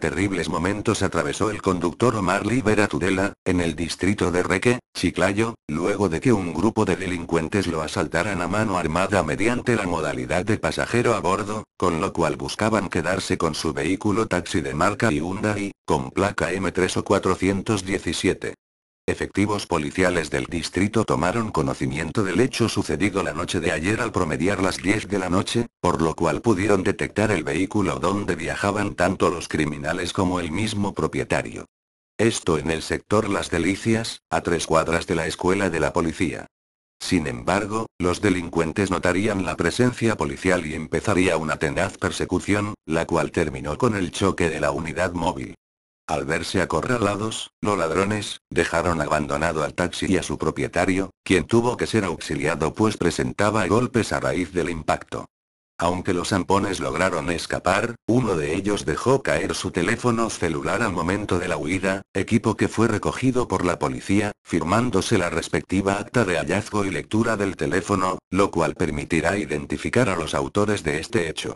Terribles momentos atravesó el conductor Omar Libera Tudela, en el distrito de Reque, Chiclayo, luego de que un grupo de delincuentes lo asaltaran a mano armada mediante la modalidad de pasajero a bordo, con lo cual buscaban quedarse con su vehículo taxi de marca Hyundai, con placa M3 o 417. Efectivos policiales del distrito tomaron conocimiento del hecho sucedido la noche de ayer al promediar las 10 de la noche, por lo cual pudieron detectar el vehículo donde viajaban tanto los criminales como el mismo propietario. Esto en el sector Las Delicias, a tres cuadras de la escuela de la policía. Sin embargo, los delincuentes notarían la presencia policial y empezaría una tenaz persecución, la cual terminó con el choque de la unidad móvil. Al verse acorralados, los ladrones, dejaron abandonado al taxi y a su propietario, quien tuvo que ser auxiliado pues presentaba golpes a raíz del impacto. Aunque los zampones lograron escapar, uno de ellos dejó caer su teléfono celular al momento de la huida, equipo que fue recogido por la policía, firmándose la respectiva acta de hallazgo y lectura del teléfono, lo cual permitirá identificar a los autores de este hecho.